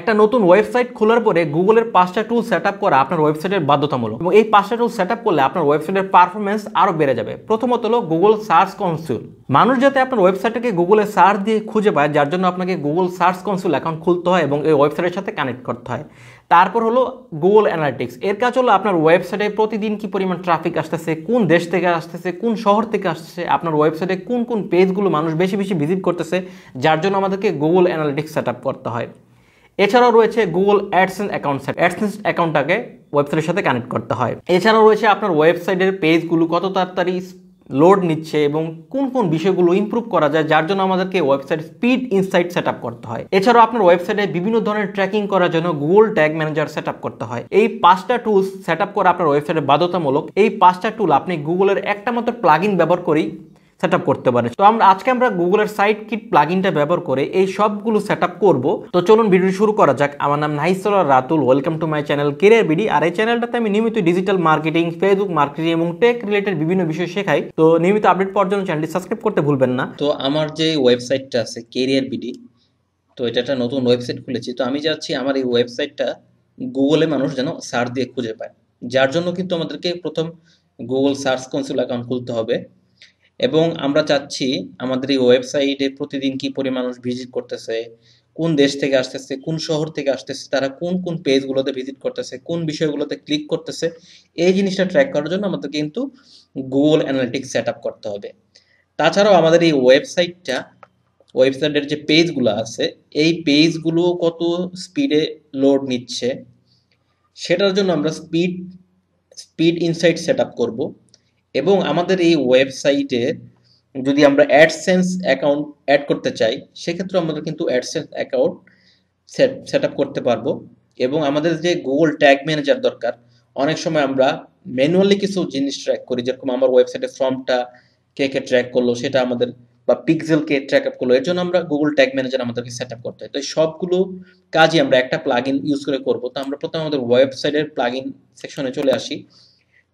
একটা নতুন ওয়েবসাইট খোলার পরে গুগলের পাঁচটা টুল সেট করা আপনার ওয়েবসাইটের বাধ্যতামূলক এবং এই পাঁচটা টুল সেট করলে আপনার ওয়েবসাইটের পারফরমেন্স আরও বেড়ে যাবে প্রথমত হলো গুগল সার্চ কনসুল মানুষ যাতে আপনার ওয়েবসাইটটাকে গুগলে সার্চ দিয়ে খুঁজে পায় যার জন্য আপনাকে গুগল সার্চ কনসুল অ্যাকাউন্ট খুলতে হয় এবং এই ওয়েবসাইটের সাথে কানেক্ট করতে হয় তারপর হলো গুগল অ্যানালিটিক্স এর কাজ হলো আপনার ওয়েবসাইটে প্রতিদিন কি পরিমাণ ট্রাফিক আসতেছে কোন দেশ থেকে আসতেছে কোন শহর থেকে আসছে আপনার ওয়েবসাইটে কোন কোন পেজগুলো মানুষ বেশি বেশি ভিজিট করতেছে যার জন্য আমাদেরকে গুগল অ্যানালিটিক্স সেট করতে হয় এছাড়াও রয়েছে Google AdSense account set AdSense অ্যাকাউন্টটাকে ওয়েবসাইটের সাথে কানেক্ট করতে হয় এছাড়াও রয়েছে আপনার ওয়েবসাইটের পেজগুলো কত তাড়াতাড়ি লোড নিচ্ছে এবং কোন কোন বিষয়গুলো ইম্প্রুভ করা যায় যার জন্য আমাদেরকে ওয়েবসাইট স্পিড ইনসাইট সেট করতে হয় এছাড়াও আপনার ওয়েবসাইটে বিভিন্ন ধরনের ট্র্যাকিং করার জন্য গুগল ট্যাগ ম্যানেজার সেট করতে হয় এই পাঁচটা টুলস সেট করা আপনার ওয়েবসাইটে বাধ্যতামূলক এই পাঁচটা টুল আপনি গুগলের একটা মাত্র প্লাগিন ব্যবহার করেই সেট করতে পারে তো আমরা আজকে আমরা গুগলের সাইট কিট প্লাগ ইনটা ব্যবহার করে এই সবগুলো সেট আপ করবো তো চলুন ভিডিও শুরু করা যাক আমার নাম নাহিসর Ratul welcome to my channel career BD আর এই চ্যানেলটাতে আমি নিয়মিত ডিজিটাল মার্কেটিং ফেসবুক মার্কেটিং এবং টেক রিলেটেড বিভিন্ন বিষয় শেখাই তো নিয়মিত আপডেট পাওয়ার জন্য চ্যানেলটি সাবস্ক্রাইব করতে ভুলবেন না তো আমার যে ওয়েবসাইটটা আছে কেরিয়ার বিডি তো এটা একটা নতুন ওয়েবসাইট খুলেছি তো আমি যাচ্ছি আমার এই ওয়েবসাইটটা গুগলে মানুষ যেন সার্চ দিয়ে খুঁজে পায় যার জন্য কিন্তু আমাদেরকে প্রথম গুগল সার্চ কনসিল অ্যাকাউন্ট খুলতে হবে এবং আমরা চাচ্ছি আমাদের এই ওয়েবসাইটে প্রতিদিন কি পরিমাণ মানুষ ভিজিট করতেছে কোন দেশ থেকে আসতেছে কোন শহর থেকে আসতেছে তারা কোন কোন পেজগুলোতে ভিজিট করতেছে কোন বিষয়গুলোতে ক্লিক করতেছে এই জিনিসটা ট্র্যাক করার জন্য আমাদের কিন্তু গুগল অ্যানালিটিক্স সেট আপ করতে হবে তাছাড়াও আমাদের এই ওয়েবসাইটটা ওয়েবসাইটের যে পেজগুলো আছে এই পেজগুলো কত স্পিডে লোড নিচ্ছে সেটার জন্য আমরা speed speed insight set up করবো এবং আমাদের এই ওয়েবসাইটে যদি আমরা অ্যাডসেন্স অ্যাকাউন্ট অ্যাড করতে চাই সেক্ষেত্রে আমরা কিন্তু অ্যাডসেন্স অ্যাকাউন্ট সেট আপ করতে পারবো এবং আমাদের যে গুগল ট্যাগ ম্যানেজার দরকার অনেক সময় আমরা ম্যানুয়ালি কিছু জিনিস ট্র্যাক করি যেরকম আমার ওয়েবসাইটে ফর্মটা কে কে ট্র্যাক করলো সেটা আমাদের বা কে ট্র্যাক আপ করলো এর জন্য আমরা গুগল ট্যাগ ম্যানেজার আমাদেরকে সেট আপ করতে হয় তো সবগুলো কাজই আমরা একটা প্লাগ ইউজ করে করবো তো আমরা প্রথমে আমাদের ওয়েবসাইটের প্লাগ সেকশনে চলে আসি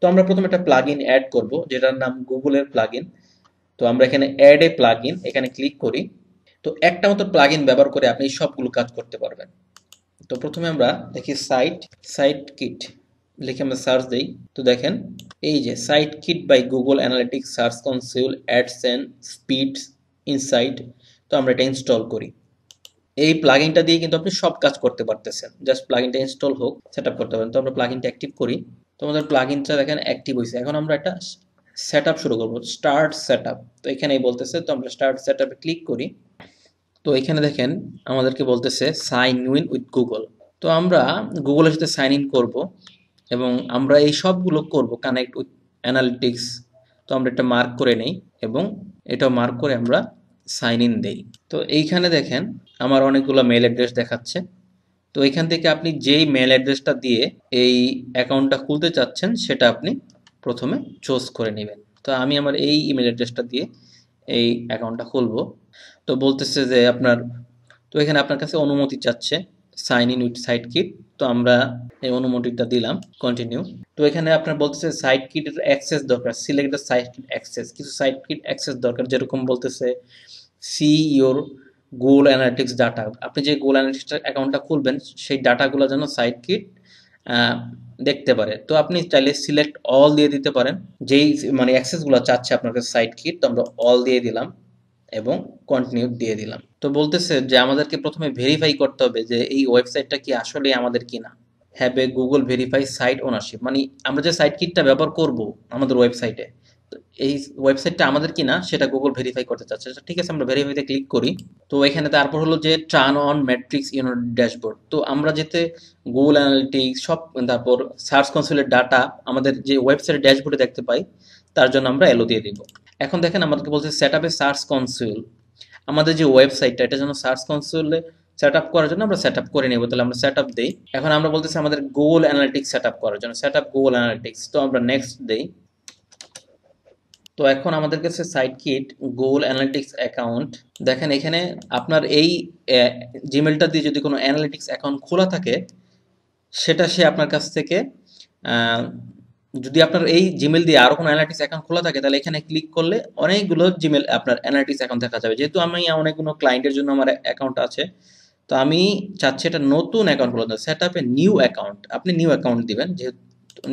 তো আমরা প্রথমে একটা প্লাগ ইন অ্যাড করবো যেটার নাম গুগলের প্লাগ ইন তো আমরা এখানে অ্যাড এ প্লাগ ইন এখানে ক্লিক করি তো একটা মতো প্লাগ ইন ব্যবহার করে আপনি সবগুলো কাজ করতে পারবেন তো প্রথমে আমরা দেখি সাইট সাইট কিট লিখে আমরা সার্চ দিই তো দেখেন এই যে Site Kit by Google Analytics Search Console AdSense Speed Insight তো আমরা এটা ইনস্টল করি এই প্লাগিনটা দিয়ে কিন্তু আপনি সব কাজ করতে পারতেছেন জাস্ট প্লাগিনটা ইনস্টল হোক সেট করতে পারেন তো আমরা প্লাগিনটা অ্যাক্টিভ করি তোমাদের প্লাগ ইনটা দেখেন অ্যাক্টিভ হয়েছে এখন আমরা একটা সেট শুরু করব স্টার্ট সেট তো এখানেই বলতেছে তো আমরা স্টার্ট সেট ক্লিক করি তো এখানে দেখেন আমাদেরকে বলতেছে সাইন ইন উইথ গুগল তো আমরা গুগলের সাথে সাইন ইন করব এবং আমরা এই সবগুলো করব কানেক্ট উইথ অ্যানালিটিক্স তো আমরা এটা মার্ক করে নেই এবং এটা মার্ক করে আমরা সাইন ইন দেই তো এইখানে দেখেন আমার অনেকগুলো মেল অ্যাড্রেস দেখাচ্ছে তো এখান থেকে আপনি যেই মেল অ্যাড্রেসটা দিয়ে এই অ্যাকাউন্টটা খুলতে চাচ্ছেন সেটা আপনি প্রথমে চোজ করে নেবেন তো আমি আমার এই ইমেল অ্যাড্রেসটা দিয়ে এই অ্যাকাউন্টটা খুলব তো বলতেছে যে আপনার তো এখানে আপনার কাছে অনুমতি চাচ্ছে sign in with Site Kit তো আমরা এই অনুমতিটা দিলাম কন্টিনিউ তো এখানে আপনার বলতেছে সাইট কিটের অ্যাক্সেস দরকার select the Site Kit access কিছু সাইট কিট অ্যাক্সেস দরকার যেরকম বলতেছে see your goal analytics data আপনি যে গোল অ্যানালিটিক্স অ্যাকাউন্টটা খুলবেন সেই ডাটাগুলো যেন সাইট কিট দেখতে পারে তো আপনি চাইলে সিলেক্ট অল দিয়ে দিতে পারেন যেই মানে অ্যাক্সেসগুলো চাচ্ছে আপনার কাছে সাইট কিট তো আমরা অল দিয়ে দিলাম এবং কন্টিনিউ দিয়ে দিলাম তো বলতেছে যে আমাদেরকে প্রথমে ভেরিফাই করতে হবে যে এই ওয়েবসাইটটা কি আসলে আমাদের কিনা have a Google verify site ownership মানে আমরা যে সাইট কিটটা ব্যবহার করব আমাদের ওয়েবসাইটে এই ওয়েবসাইটটা আমাদের কি না সেটা গুগল ভেরিফাই করতে চাচ্ছে আচ্ছা, ঠিক আছে আমরা ভেরিফাইতে ক্লিক করি তো এখানে তারপর হলো যে turn on metrics you know dashboard তো আমরা যেতে গুগল অ্যানালিটিক্স সব তারপর সার্চ কনসোলের ডাটা আমাদের যে ওয়েবসাইটের ড্যাশবোর্ডে দেখতে পাই তার জন্য আমরা এলো দিয়ে দিব এখন দেখেন আমাদেরকে বলছে সেট আপে সার্চ কনসোল আমাদের যে ওয়েবসাইটটা এটা যেন সার্চ কনসোলে সেট আপ করার জন্য আমরা সেট আপ করে নেব তাহলে আমরা সেট আপ দিই এখন আমরা বলতেছি আমাদের গুগল অ্যানালিটিক্স সেট আপ করার জন্য সেট আপ গুগল অ্যানালিটিক্স তো আমরা নেক্সট দিই তো এখন আমাদের কাছে Site Kit Google Analytics account দেখেন এখানে আপনার এই জিমেলটা দিয়ে যদি কোনো অ্যানালিটিক্স অ্যাকাউন্ট খোলা থাকে সেটা সে আপনার কাছ থেকে যদি আপনার এই জিমেল দিয়ে আরও কোনো অ্যানালিটিক্স অ্যাকাউন্ট খোলা থাকে তাহলে এখানে ক্লিক করলে অনেকগুলো জিমেল আপনার অ্যানালিটিক্স অ্যাকাউন্ট দেখা যাবে যেহেতু আমি অনেকগুলো ক্লায়েন্টের জন্য আমার অ্যাকাউন্ট আছে তো আমি চাচ্ছি এটা নতুন অ্যাকাউন্ট খোলা সেট আপে নিউ অ্যাকাউন্ট আপনি নিউ অ্যাকাউন্ট দিবেন যেহেতু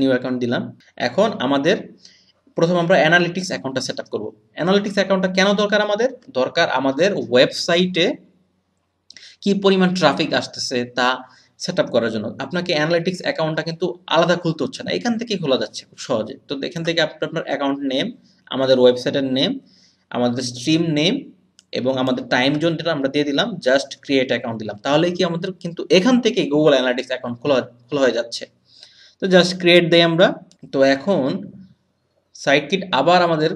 নিউ অ্যাকাউন্ট দিলাম এখন আমাদের প্রথম আমরা অ্যানালিটিক্স অ্যাকাউন্টটা সেট আপ করবো অ্যানালিটিক্স অ্যাকাউন্টটা কেন দরকার আমাদের দরকার আমাদের ওয়েবসাইটে কি পরিমাণ ট্রাফিক আসতেছে তা সেট আপ করার জন্য আপনাকে অ্যানালিটিক্স অ্যাকাউন্টটা কিন্তু আলাদা খুলতে হচ্ছে না এখান থেকেই খোলা যাচ্ছে খুব সহজে তো এখান থেকে আপনি আপনার অ্যাকাউন্ট নেম আমাদের ওয়েবসাইটের নেম আমাদের স্ট্রিম নেম এবং আমাদের টাইম জোন যেটা আমরা দিয়ে দিলাম জাস্ট ক্রিয়েট অ্যাকাউন্ট দিলাম তাহলে কি আমাদের কিন্তু এখান থেকে গুগল অ্যানালিটিক্স অ্যাকাউন্ট খোলা খোলা হয়ে যাচ্ছে তো জাস্ট ক্রিয়েট দেয় আমরা তো এখন সাইটকিট আবার আমাদের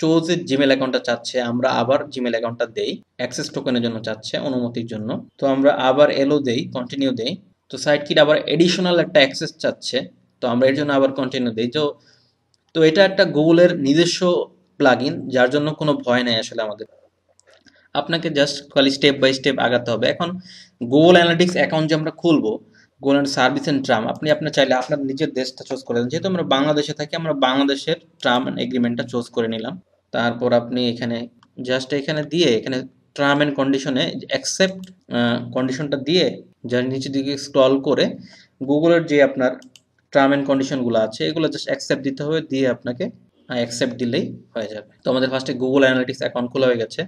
চোজের জিমেল অ্যাকাউন্টটা চাচ্ছে আমরা আবার জিমেল অ্যাকাউন্টটা দেই অ্যাক্সেস টোকেনের জন্য চাচ্ছে অনুমতির জন্য তো আমরা আবার এলো দেই কন্টিনিউ দেই তো সাইটকিট আবার এডিশনাল একটা অ্যাক্সেস চাচ্ছে তো আমরা এর জন্য আবার কন্টিনিউ দিই তো তো এটা একটা গুগলের নিজস্ব প্লাগ যার জন্য কোনো ভয় নেই আসলে আমাদের আপনাকে জাস্ট খালি স্টেপ বাই স্টেপ আগাতে হবে এখন গুগল অ্যানালিটিক্স অ্যাকাউন্ট যে আমরা খুলবো এন্ড সার্ভিস এন্ড ট্রাম আপনি আপনার চাইলে আপনার নিজের দেশটা চুজ করে দেন যেহেতু আমরা বাংলাদেশে থাকি আমরা বাংলাদেশের ট্রাম অ্যান্ড এগ্রিমেন্টটা চুজ করে নিলাম তারপর আপনি এখানে জাস্ট এখানে দিয়ে এখানে ট্রাম অ্যান্ড কন্ডিশনে অ্যাকসেপ্ট কন্ডিশনটা দিয়ে যার নিচের দিকে স্ক্রল করে গুগলের যে আপনার ট্রাম অ্যান্ড কন্ডিশনগুলো আছে এগুলো জাস্ট অ্যাকসেপ্ট দিতে হবে দিয়ে আপনাকে অ্যাকসেপ্ট দিলেই হয়ে যাবে তো আমাদের ফার্স্টে গুগল অ্যানালিটিক্স অ্যাকাউন্ট খোলা হয়ে গেছে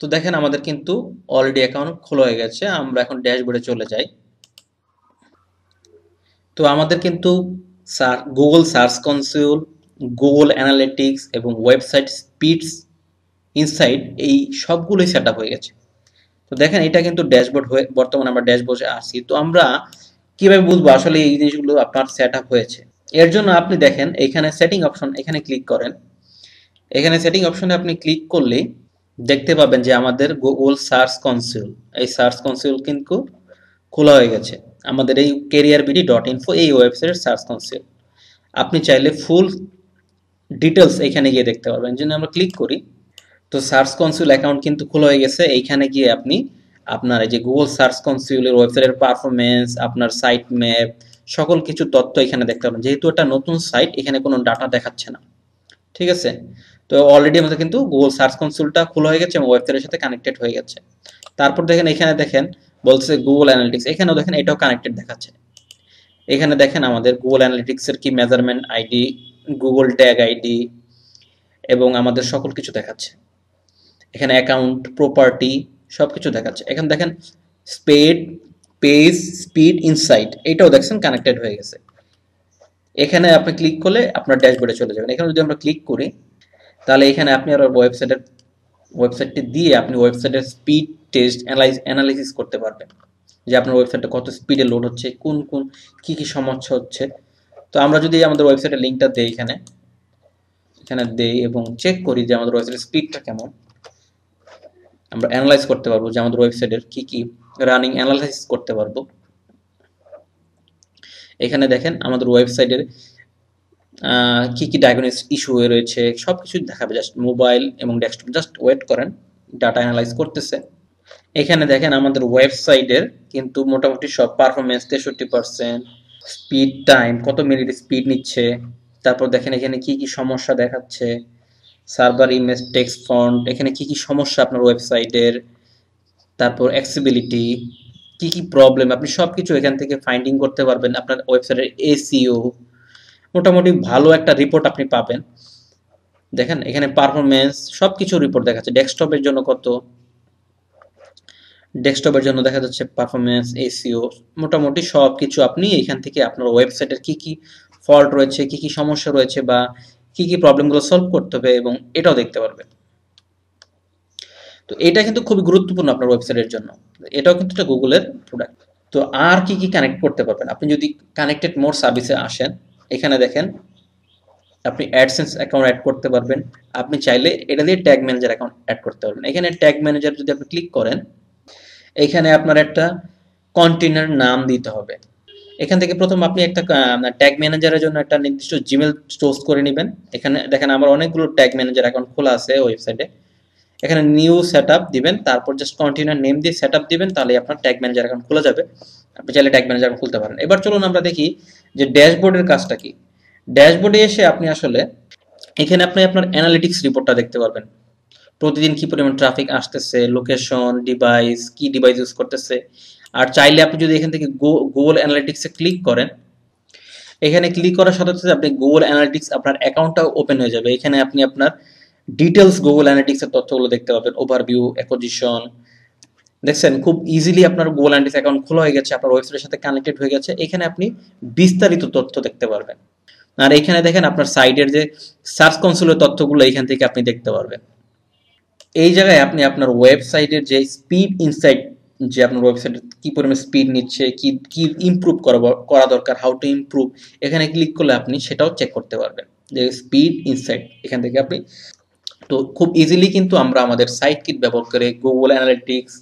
তো দেখেন আমাদের কিন্তু অলরেডি অ্যাকাউন্ট খোলা হয়ে গেছে আমরা এখন ড্যাশবোর্ডে চলে যাই তো আমাদের কিন্তু Google search Console Google Analytics এবং ওয়েবসাইট স্পিডস ইনসাইট এই সবগুলোই সেট হয়ে গেছে তো দেখেন এটা কিন্তু ড্যাশবোর্ড হয়ে বর্তমানে আমরা ড্যাশবোর্ডে আসি তো আমরা কিভাবে বুঝবো আসলে এই জিনিসগুলো আপনার সেট হয়েছে এর জন্য আপনি দেখেন এখানে সেটিং অপশন এখানে ক্লিক করেন এখানে সেটিং অপশনে আপনি ক্লিক করলে দেখতে পাবেন যে আমাদের গুগল সার্চ কনসিউল এই সার্চ কনসিউল কিন্তু খোলা হয়ে গেছে আমাদের এই কেরিয়ার বিডি ডট ইনফো এই ওয়েবসাইটের সার্চ কনসেল আপনি চাইলে ফুল ডিটেলস এখানে গিয়ে দেখতে পারবেন যদি আমরা ক্লিক করি তো সার্চ কনসিউল অ্যাকাউন্ট কিন্তু খোলা হয়ে গেছে এইখানে গিয়ে আপনি আপনার এই যে গুগল সার্চ কনসিউলের ওয়েবসাইটের পারফরমেন্স আপনার সাইট ম্যাপ সকল কিছু তথ্য এখানে দেখতে পাবেন যেহেতু এটা নতুন সাইট এখানে কোনো ডাটা দেখাচ্ছে না ঠিক আছে তো অলরেডি আমাদের কিন্তু গুগল সার্চ কনসিউলটা খোলা হয়ে গেছে এবং ওয়েবসাইটের সাথে কানেক্টেড হয়ে গেছে তারপর দেখেন এখানে দেখেন বলছে গুগল অ্যানালিটিক্স এখানেও দেখেন এটাও কানেক্টেড দেখাচ্ছে এখানে দেখেন আমাদের গুগল অ্যানালিটিক্সের কি measurement ID Google tag ID এবং আমাদের সকল কিছু দেখাচ্ছে এখানে অ্যাকাউন্ট প্রপার্টি সব কিছু দেখাচ্ছে এখানে দেখেন স্পেড পেজ স্পিড ইনসাইট এটাও দেখছেন কানেক্টেড হয়ে গেছে এখানে আপনি ক্লিক করলে আপনার ড্যাশবোর্ডে চলে যাবেন এখানে যদি আমরা ক্লিক করি তাহলে এখানে আপনি আর ওয়েবসাইটের ওয়েবসাইটটি দিয়ে আপনি ওয়েবসাইটের স্পিড টেস্ট অ্যানালাইজ অ্যানালাইসিস করতে পারবেন যে আপনার ওয়েবসাইটটা কত স্পিডে লোড হচ্ছে কোন কোন কি কি সমস্যা হচ্ছে তো আমরা যদি আমাদের ওয়েবসাইটের লিঙ্কটা দেই এখানে এখানে দেই এবং চেক করি যে আমাদের ওয়েবসাইটের স্পিডটা কেমন আমরা অ্যানালাইজ করতে পারবো যে আমাদের ওয়েবসাইটের কি কি রানিং অ্যানালাইসিস করতে পারবো এখানে দেখেন আমাদের ওয়েবসাইটের কি কি ডায়াগনোস ইস্যু হয়ে রয়েছে সব কিছু দেখাবে জাস্ট মোবাইল এবং ডেস্কটপ জাস্ট ওয়েট করেন ডাটা অ্যানালাইজ করতেছে এখানে দেখেন আমাদের ওয়েবসাইটের কিন্তু মোটামুটি সব পারফরমেন্স তেষট্টি পার্সেন্ট স্পিড টাইম কত মিনিট স্পিড নিচ্ছে তারপর দেখেন এখানে কি কি সমস্যা দেখাচ্ছে সার্ভার ইমেজ টেক্সট ফন্ট এখানে কি কি সমস্যা আপনার ওয়েবসাইটের তারপর অ্যাক্সিবিলিটি কি কি প্রবলেম আপনি সব কিছু এখান থেকে ফাইন্ডিং করতে পারবেন আপনার ওয়েবসাইটের এসিও মোটামুটি ভালো একটা রিপোর্ট আপনি পাবেন দেখেন এখানে পারফরমেন্স সব কিছু রিপোর্ট দেখা যাচ্ছে ডেস্কটপের জন্য কত ডেস্কটপের জন্য দেখা যাচ্ছে পারফরমেন্স এসিও মোটামুটি সব কিছু আপনি এখান থেকে আপনার ওয়েবসাইটের কি কি ফল্ট রয়েছে কি কি সমস্যা রয়েছে বা কি কি প্রবলেমগুলো সলভ করতে হবে এবং এটাও দেখতে পারবেন তো এটা কিন্তু খুবই গুরুত্বপূর্ণ আপনার ওয়েবসাইটের জন্য এটাও কিন্তু একটা গুগলের প্রোডাক্ট তো আর কি কি কানেক্ট করতে পারবেন আপনি যদি কানেক্টেড মোর সার্ভিসে আসেন এখানে দেখেন আপনি অ্যাডসেন্স অ্যাকাউন্ট অ্যাড করতে পারবেন আপনি চাইলে এটা দিয়ে ট্যাগ ম্যানেজার অ্যাকাউন্ট অ্যাড করতে পারবেন এখানে ট্যাগ ম্যানেজার যদি আপনি ক্লিক করেন এখানে আপনার একটা কন্টেনার নাম দিতে হবে এখান থেকে প্রথম আপনি একটা ট্যাগ ম্যানেজারের জন্য একটা নির্দিষ্ট জিমেল স্টোর করে নেবেন এখানে দেখেন আমার অনেকগুলো ট্যাগ ম্যানেজার অ্যাকাউন্ট খোলা আছে ওয়েবসাইটে এখানে নিউ সেট আপ দিবেন তারপর জাস্ট কন্টেনার নেম দিয়ে সেট দিবেন তাহলে আপনার ট্যাগ ম্যানেজার অ্যাকাউন্ট খোলা যাবে আপনি চাইলে ট্যাগ ম্যানেজার খুলতে পারেন এবার চলুন আমরা দেখি যে ড্যাশবোর্ডের কাজটা কি ড্যাশবোর্ডে এসে আপনি আসলে এখানে আপনি আপনার অ্যানালিটিক্স রিপোর্টটা দেখতে পারবেন প্রতিদিন কি পরিমাণ ট্রাফিক আসতেছে লোকেশন ডিভাইস কি ডিভাইস ইউজ করতেছে আর চাইলে আপনি যদি এখান থেকে গুগল অ্যানালিটিক্সে ক্লিক করেন এখানে ক্লিক করার সাথে সাথে আপনি গুগল অ্যানালিটিক্স আপনার অ্যাকাউন্টটা ওপেন হয়ে যাবে এখানে আপনি আপনার ডিটেলস গুগল অ্যানালিটিক্সের তথ্যগুলো দেখতে পাবেন ওভারভিউ অ্যাকোজিশন দেখছেন খুব ইজিলি আপনার গুগল অ্যান্ডিস অ্যাকাউন্ট খোলা হয়ে গেছে আপনার ওয়েবসাইটের সাথে কানেক্টেড হয়ে গেছে এখানে আপনি বিস্তারিত তথ্য দেখতে পারবেন আর এখানে দেখেন আপনার সাইডের যে সার্চ কনসোলের তথ্যগুলো এখান থেকে আপনি দেখতে পারবেন এই জায়গায় আপনি আপনার ওয়েবসাইটের যে স্পিড ইনসাইট যে আপনার ওয়েবসাইট কি পরিমাণ স্পিড নিচ্ছে কি কি ইমপ্রুভ করা দরকার হাউ টু ইমপ্রুভ এখানে ক্লিক করলে আপনি সেটাও চেক করতে পারবেন যে স্পিড ইনসাইট এখান থেকে আপনি তো খুব ইজিলি কিন্তু আমরা আমাদের সাইট কিট ব্যবহার করে Google analytics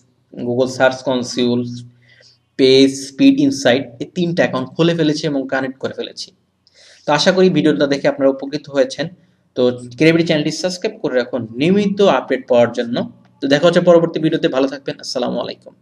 Google search console page speed insight এই তিনটা অ্যাকাউন্ট খুলে ফেলেছি এবং কানেক্ট করে ফেলেছি তো আশা করি ভিডিওটা দেখে আপনারা উপকৃত হয়েছেন তো ক্রেবিটি চ্যানেলটি সাবস্ক্রাইব করে রাখুন নিয়মিত আপডেট পাওয়ার জন্য তো দেখা হচ্ছে পরবর্তী ভিডিওতে ভালো থাকবেন আসসালামু আলাইকুম